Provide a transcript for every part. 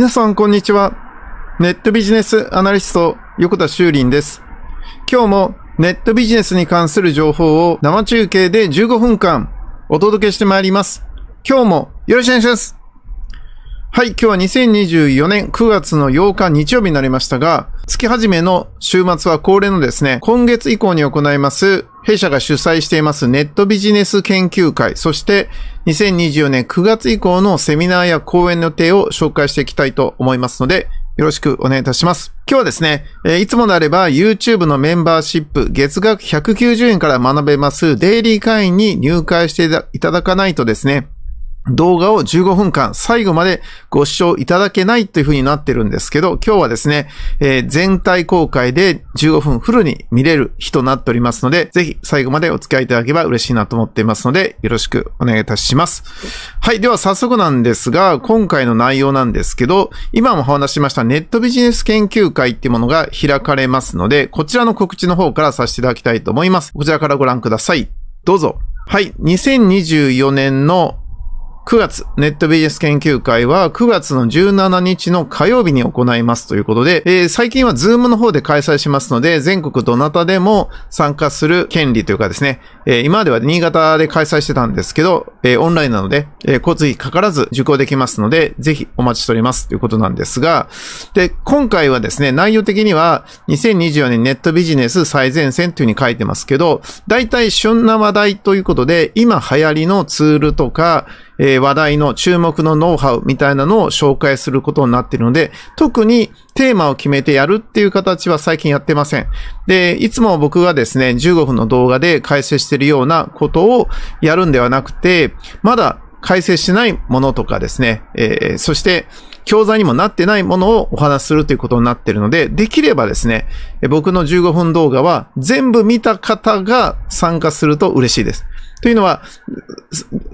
皆さん、こんにちは。ネットビジネスアナリスト、横田修林です。今日もネットビジネスに関する情報を生中継で15分間お届けしてまいります。今日もよろしくお願いします。はい、今日は2024年9月の8日日曜日になりましたが、月初めの週末は恒例のですね、今月以降に行います、弊社が主催していますネットビジネス研究会、そして2024年9月以降のセミナーや講演の予定を紹介していきたいと思いますので、よろしくお願いいたします。今日はですね、えいつもであれば YouTube のメンバーシップ月額190円から学べますデイリー会員に入会していただかないとですね、動画を15分間最後までご視聴いただけないという風になってるんですけど、今日はですね、えー、全体公開で15分フルに見れる日となっておりますので、ぜひ最後までお付き合いいただけば嬉しいなと思っていますので、よろしくお願いいたします。はい。では早速なんですが、今回の内容なんですけど、今もお話しましたネットビジネス研究会っていうものが開かれますので、こちらの告知の方からさせていただきたいと思います。こちらからご覧ください。どうぞ。はい。2024年の9月、ネットビジネス研究会は9月の17日の火曜日に行いますということで、えー、最近はズームの方で開催しますので、全国どなたでも参加する権利というかですね、えー、今までは新潟で開催してたんですけど、えー、オンラインなので、え交通費かからず受講できますので、ぜひお待ちしておりますということなんですが、で、今回はですね、内容的には2024年ネットビジネス最前線というふうに書いてますけど、大体旬な話題ということで、今流行りのツールとか、えー、話題の注目のノウハウみたいなのを紹介することになっているので、特にテーマを決めてやるっていう形は最近やってません。で、いつも僕がですね、15分の動画で解説しているようなことをやるんではなくて、まだ解説しないものとかですね、えー、そして、教材にもなってないものをお話しするということになっているので、できればですね、僕の15分動画は全部見た方が参加すると嬉しいです。というのは、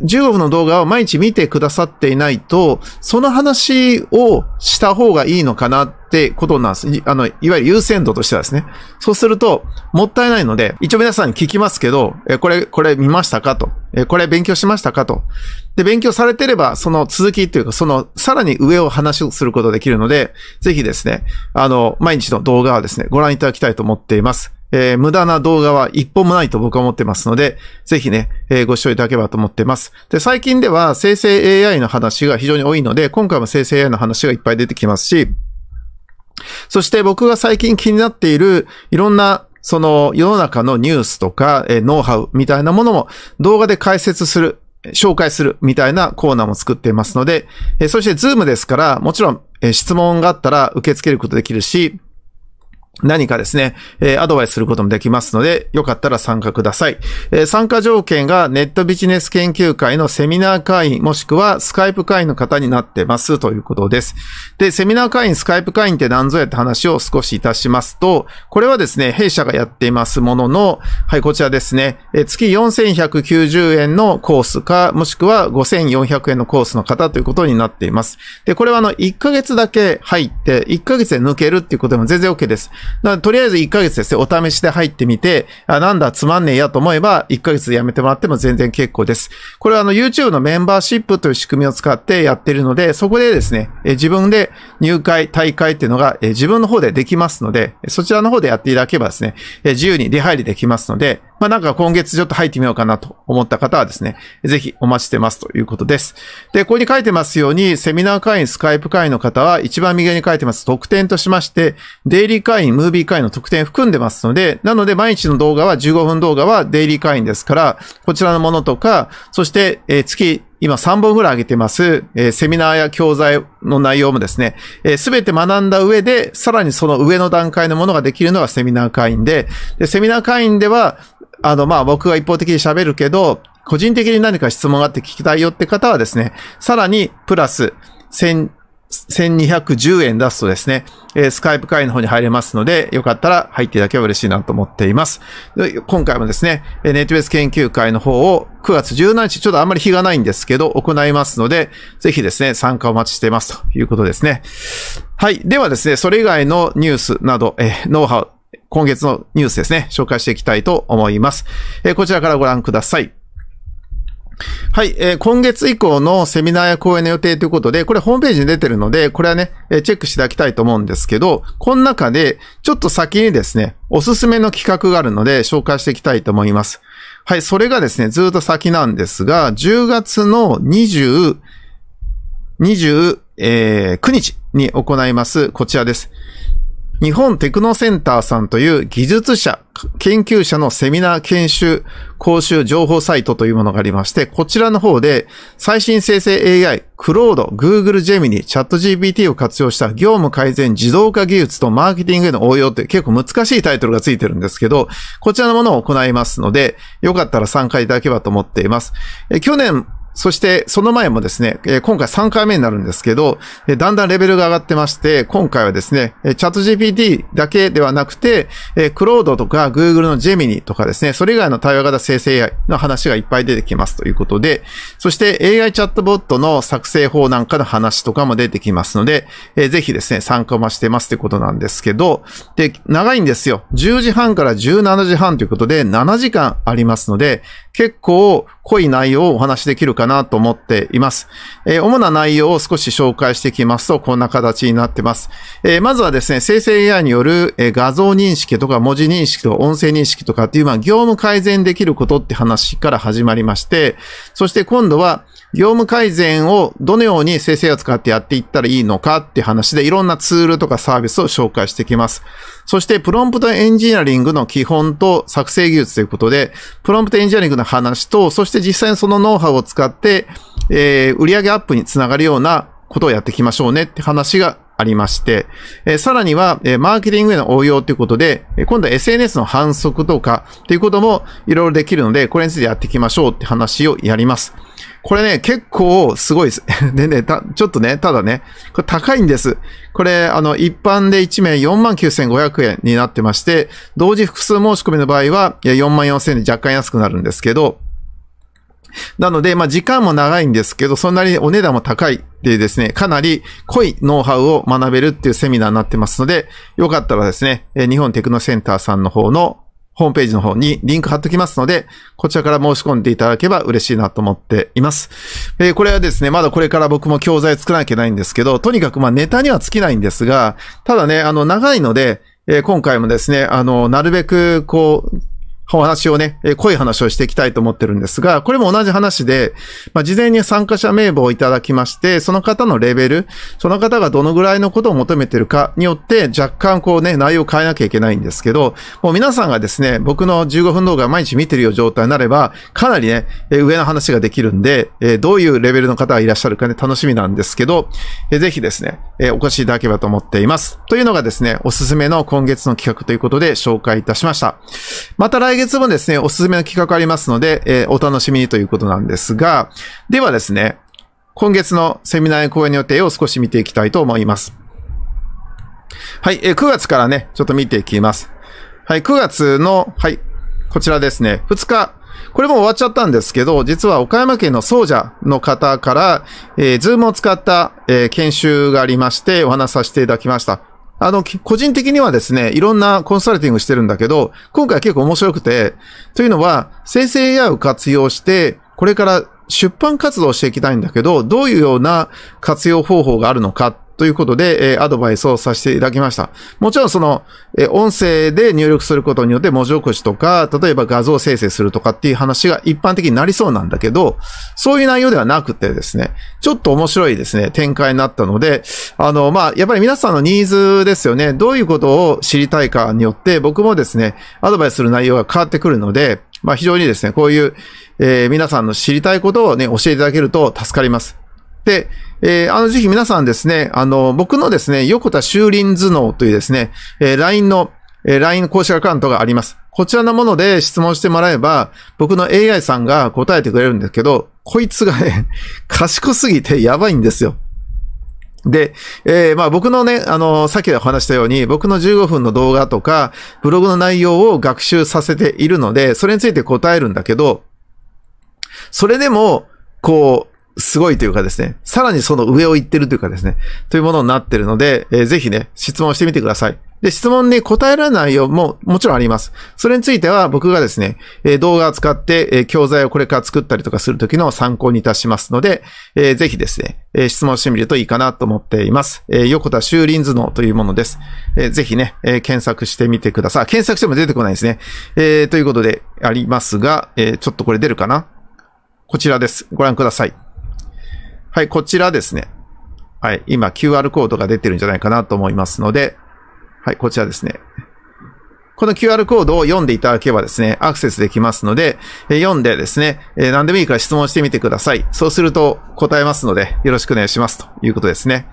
15分の動画を毎日見てくださっていないと、その話をした方がいいのかなってことなんです。あの、いわゆる優先度としてはですね。そうすると、もったいないので、一応皆さん聞きますけど、え、これ、これ見ましたかと。え、これ勉強しましたかと。で、勉強されてれば、その続きというか、その、さらに上を話をすることができるので、ぜひですね、あの、毎日の動画はですね、ご覧いただきたいと思っています。えー、無駄な動画は一本もないと僕は思ってますので、ぜひね、えー、ご視聴いただければと思っています。で、最近では生成 AI の話が非常に多いので、今回も生成 AI の話がいっぱい出てきますし、そして僕が最近気になっているいろんなその世の中のニュースとか、えー、ノウハウみたいなものも動画で解説する、紹介するみたいなコーナーも作っていますので、えそしてズームですから、もちろん、え質問があったら受け付けることできるし、何かですね、えー、アドバイスすることもできますので、よかったら参加ください。えー、参加条件がネットビジネス研究会のセミナー会員もしくはスカイプ会員の方になってますということです。で、セミナー会員、スカイプ会員って何ぞやって話を少しいたしますと、これはですね、弊社がやっていますものの、はい、こちらですね、えー、月4190円のコースか、もしくは5400円のコースの方ということになっています。で、これはあの、1ヶ月だけ入って、1ヶ月で抜けるっていうことでも全然 OK です。だとりあえず1ヶ月ですね、お試しで入ってみて、あ、なんだ、つまんねえやと思えば、1ヶ月でやめてもらっても全然結構です。これはあの YouTube のメンバーシップという仕組みを使ってやってるので、そこでですね、自分で入会、大会っていうのが、自分の方でできますので、そちらの方でやっていただけばですね、自由に出入りできますので、まあ、なんか今月ちょっと入ってみようかなと思った方はですね、ぜひお待ちしてますということです。で、ここに書いてますように、セミナー会員、スカイプ会員の方は一番右に書いてます特典としまして、デイリー会員ムービー会員の特典含んでますので、なので毎日の動画は15分動画はデイリー会員ですから、こちらのものとか、そして、え月今3本ぐらい上げてます、えセミナーや教材の内容もですね、す、べ、て学んだ上で、さらにその上の段階のものができるのがセミナー会員で、でセミナー会員では、あの、まあ、僕が一方的に喋るけど、個人的に何か質問があって聞きたいよって方はですね、さらにプラス、1210円出すとですね、えスカイプ会員の方に入れますので、よかったら入っていただければ嬉しいなと思っています。今回もですね、ネットベース研究会の方を9月17日、ちょっとあんまり日がないんですけど、行いますので、ぜひですね、参加お待ちしていますということですね。はい。ではですね、それ以外のニュースなど、えノウハウ、今月のニュースですね、紹介していきたいと思います。えこちらからご覧ください。はい、えー、今月以降のセミナーや講演の予定ということで、これホームページに出てるので、これはね、えー、チェックしていただきたいと思うんですけど、この中で、ちょっと先にですね、おすすめの企画があるので、紹介していきたいと思います。はい、それがですね、ずっと先なんですが、10月の20、29日に行います。こちらです。日本テクノセンターさんという技術者、研究者のセミナー研修、講習情報サイトというものがありまして、こちらの方で最新生成 AI、クロード、Google ジェミ i チャット GPT を活用した業務改善自動化技術とマーケティングへの応用って結構難しいタイトルがついてるんですけど、こちらのものを行いますので、よかったら参加いただければと思っています。え去年そして、その前もですね、今回3回目になるんですけど、だんだんレベルが上がってまして、今回はですね、チャット GPT だけではなくて、クロードとか Google のジェミニとかですね、それ以外の対話型生成 AI の話がいっぱい出てきますということで、そして AI チャットボットの作成法なんかの話とかも出てきますので、ぜひですね、参加もしてますということなんですけど、で、長いんですよ。10時半から17時半ということで、7時間ありますので、結構濃い内容をお話しできるかかなと思っています。えー、主な内容を少し紹介していきますと、こんな形になってます。えー、まずはですね、生成 AI による、え画像認識とか文字認識とか音声認識とかっていう、まあ、業務改善できることって話から始まりまして、そして今度は、業務改善をどのように生成を使ってやっていったらいいのかって話でいろんなツールとかサービスを紹介していきます。そしてプロンプトエンジニアリングの基本と作成技術ということで、プロンプトエンジニアリングの話と、そして実際にそのノウハウを使って、えー、売上アップにつながるようなことをやっていきましょうねって話がありまして、えー、さらには、えー、マーケティングへの応用ということで、え今度は SNS の反則とかっていうこともいろいろできるので、これについてやっていきましょうって話をやります。これね、結構すごいです。でね、た、ちょっとね、ただね、これ高いんです。これ、あの、一般で1名49,500円になってまして、同時複数申し込みの場合は、44,000円で若干安くなるんですけど、なので、まあ、時間も長いんですけど、そんなにお値段も高いでですね、かなり濃いノウハウを学べるっていうセミナーになってますので、よかったらですね、日本テクノセンターさんの方のホームページの方にリンク貼っときますので、こちらから申し込んでいただけば嬉しいなと思っています。えー、これはですね、まだこれから僕も教材作らなきゃいけないんですけど、とにかくまあネタには尽きないんですが、ただね、あの長いので、えー、今回もですね、あの、なるべくこう、お話をね、えー、濃い話をしていきたいと思ってるんですが、これも同じ話で、まあ、事前に参加者名簿をいただきまして、その方のレベル、その方がどのぐらいのことを求めてるかによって、若干こうね、内容を変えなきゃいけないんですけど、もう皆さんがですね、僕の15分動画毎日見てるよう状態になれば、かなりね、えー、上の話ができるんで、えー、どういうレベルの方がいらっしゃるかね、楽しみなんですけど、えー、ぜひですね、えー、お越しいただければと思っています。というのがですね、おすすめの今月の企画ということで紹介いたしました。また来月もですね、おすすめの企画ありますので、えー、お楽しみにということなんですが、ではですね、今月のセミナーや講演予定を少し見ていきたいと思います。はい、えー、9月からね、ちょっと見ていきます。はい、9月の、はい、こちらですね、2日、これも終わっちゃったんですけど、実は岡山県の奏者の方から、えー、ズームを使った、えー、研修がありまして、お話しさせていただきました。あの、個人的にはですね、いろんなコンサルティングしてるんだけど、今回結構面白くて、というのは、生成 AI を活用して、これから出版活動をしていきたいんだけど、どういうような活用方法があるのかということで、えー、アドバイスをさせていただきました。もちろんその、えー、音声で入力することによって文字起こしとか、例えば画像生成するとかっていう話が一般的になりそうなんだけど、そういう内容ではなくてですね、ちょっと面白いですね、展開になったので、あの、まあ、やっぱり皆さんのニーズですよね、どういうことを知りたいかによって、僕もですね、アドバイスする内容が変わってくるので、まあ、非常にですね、こういう、えー、皆さんの知りたいことをね、教えていただけると助かります。で、えー、あの、ぜひ皆さんですね、あの、僕のですね、横田修林頭脳というですね、えー、LINE の、えー、LINE 公式アカウントがあります。こちらのもので質問してもらえば、僕の AI さんが答えてくれるんですけど、こいつがね、賢すぎてやばいんですよ。で、えー、まあ僕のね、あの、さっきお話したように、僕の15分の動画とか、ブログの内容を学習させているので、それについて答えるんだけど、それでも、こう、すごいというかですね、さらにその上を行ってるというかですね、というものになってるので、えー、ぜひね、質問してみてください。で、質問に答えられないよももちろんあります。それについては僕がですね、えー、動画を使って、えー、教材をこれから作ったりとかするときの参考にいたしますので、えー、ぜひですね、えー、質問してみるといいかなと思っています。えー、横田修林頭脳というものです。えー、ぜひね、えー、検索してみてください。検索しても出てこないですね。えー、ということでありますが、えー、ちょっとこれ出るかなこちらです。ご覧ください。はい、こちらですね。はい、今 QR コードが出てるんじゃないかなと思いますので、はい、こちらですね。この QR コードを読んでいただけばですね、アクセスできますので、読んでですね、何でもいいから質問してみてください。そうすると答えますので、よろしくお願いしますということですね。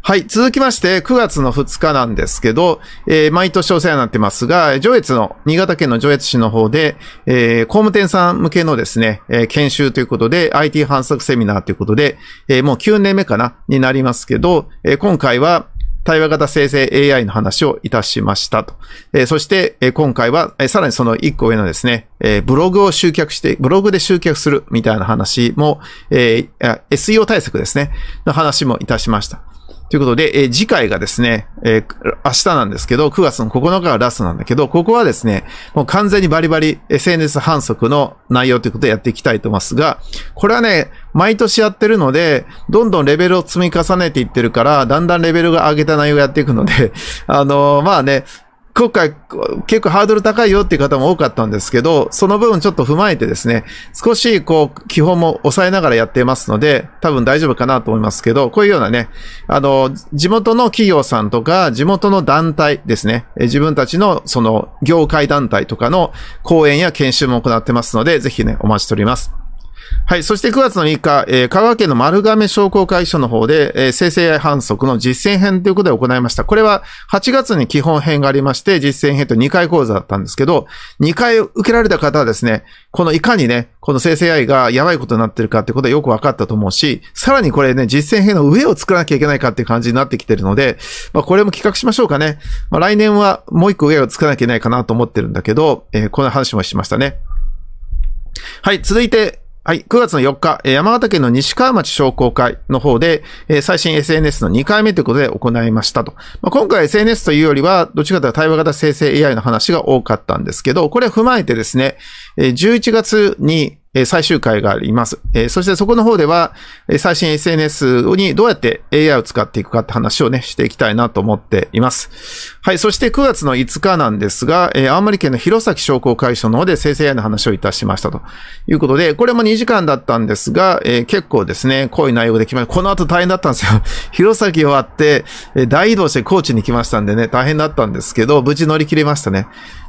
はい。続きまして、9月の2日なんですけど、えー、毎年お世話になってますが、上越の、新潟県の上越市の方で、えー、工務店さん向けのですね、えー、研修ということで、IT 反則セミナーということで、えもう9年目かな、になりますけど、え今回は、対話型生成 AI の話をいたしましたと。えー、そして、えー、今回は、えー、さらにその一個上のですね、えー、ブログを集客して、ブログで集客するみたいな話も、えー、SEO 対策ですね、の話もいたしました。ということで、えー、次回がですね、えー、明日なんですけど、9月の9日がラストなんだけど、ここはですね、もう完全にバリバリ SNS 反則の内容ということでやっていきたいと思いますが、これはね、毎年やってるので、どんどんレベルを積み重ねていってるから、だんだんレベルが上げた内容をやっていくので、あのー、まあね、今回結構ハードル高いよっていう方も多かったんですけど、その分ちょっと踏まえてですね、少しこう、基本も抑えながらやってますので、多分大丈夫かなと思いますけど、こういうようなね、あの、地元の企業さんとか、地元の団体ですね、自分たちのその業界団体とかの講演や研修も行ってますので、ぜひね、お待ちしております。はい。そして9月の3日、えー、香川県の丸亀商工会所の方で、えー、生成 AI 反則の実践編ということで行いました。これは8月に基本編がありまして、実践編と2回講座だったんですけど、2回受けられた方はですね、このいかにね、この生成 AI がやばいことになってるかってことはよく分かったと思うし、さらにこれね、実践編の上を作らなきゃいけないかっていう感じになってきてるので、まあこれも企画しましょうかね。まあ来年はもう一個上を作らなきゃいけないかなと思ってるんだけど、えー、この話もしましたね。はい。続いて、はい。9月の4日、山形県の西川町商工会の方で、最新 SNS の2回目ということで行いましたと。まあ、今回 SNS というよりは、どっちかというと対話型生成 AI の話が多かったんですけど、これを踏まえてですね、11月にえ最終回があります。えそしてそこの方では、え最新 SNS にどうやって AI を使っていくかって話をね、していきたいなと思っています。はい。そして9月の5日なんですが、え青森県の弘前商工会所の方で生成 AI の話をいたしましたということで、これも2時間だったんですが、え結構ですね、濃い内容で来ました。この後大変だったんですよ。弘前終わって、え大移動して高知に来ましたんでね、大変だったんですけど、無事乗り切れましたね。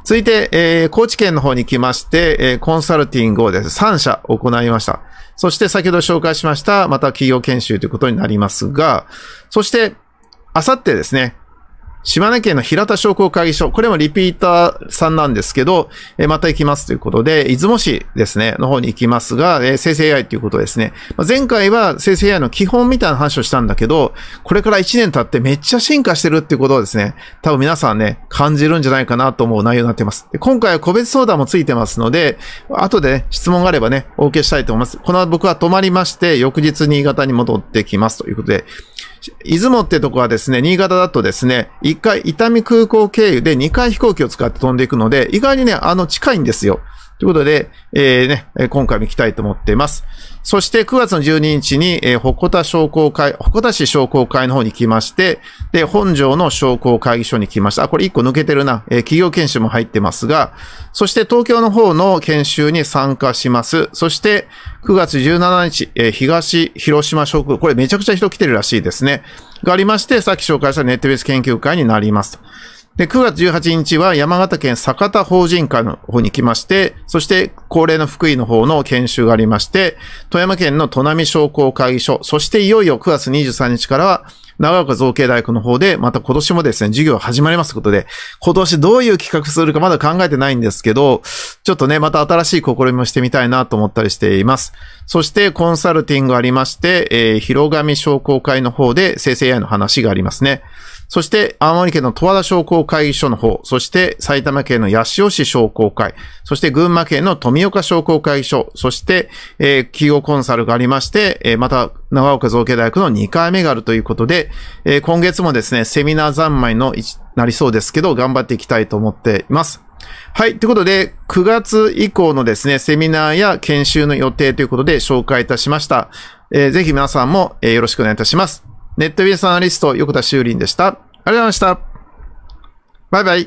続いて、えー、高知県の方に来まして、えー、コンサルティングをです、ね、3社行いました。そして先ほど紹介しました、また企業研修ということになりますが、そして、あさってですね、島根県の平田商工会議所、これもリピーターさんなんですけど、えまた行きますということで、出雲市ですね、の方に行きますが、え生成 AI ということですね。ま前回は生成 AI の基本みたいな話をしたんだけど、これから1年経ってめっちゃ進化してるっていうことをですね、多分皆さんね、感じるんじゃないかなと思う内容になってます。で今回は個別相談もついてますので、後で、ね、質問があればね、お受けしたいと思います。この僕は泊まりまして、翌日新潟に戻ってきますということで、出雲ってとこはですね、新潟だとですね、1回伊丹空港経由で2回飛行機を使って飛んでいくので、意外にね、あの近いんですよ。ということで、えー、ね、今回も行きたいと思っています。そして9月の12日に、えー、鉾田商工会、鉾田市商工会の方に来まして、で、本庄の商工会議所に来ました。あ、これ1個抜けてるな。えー、企業研修も入ってますが、そして東京の方の研修に参加します。そして、9月17日、えー、東広島商工、これめちゃくちゃ人来てるらしいですね。がありまして、さっき紹介したネットベース研究会になりますと。で、9月18日は山形県酒田法人会の方に来まして、そして恒例の福井の方の研修がありまして、富山県の都並商工会議所、そしていよいよ9月23日からは、長岡造形大学の方で、また今年もですね、授業始まりますことで、今年どういう企画するかまだ考えてないんですけど、ちょっとね、また新しい試みもしてみたいなと思ったりしています。そして、コンサルティングありまして、えー、広上商工会の方で生成 AI の話がありますね。そして、青森県の十和田商工会議所の方、そして埼玉県の八潮市商工会、そして群馬県の富岡商工会議所、そして、えー、企業コンサルがありまして、えー、また、長岡造形大学の2回目があるということで、えー、今月もですね、セミナー三昧のなりそうですけど、頑張っていきたいと思っています。はい。ということで、9月以降のですね、セミナーや研修の予定ということで紹介いたしました。えー、ぜひ皆さんも、えー、よろしくお願いいたします。ネットビジネスアナリスト、横田修林でした。ありがとうございました。バイバイ。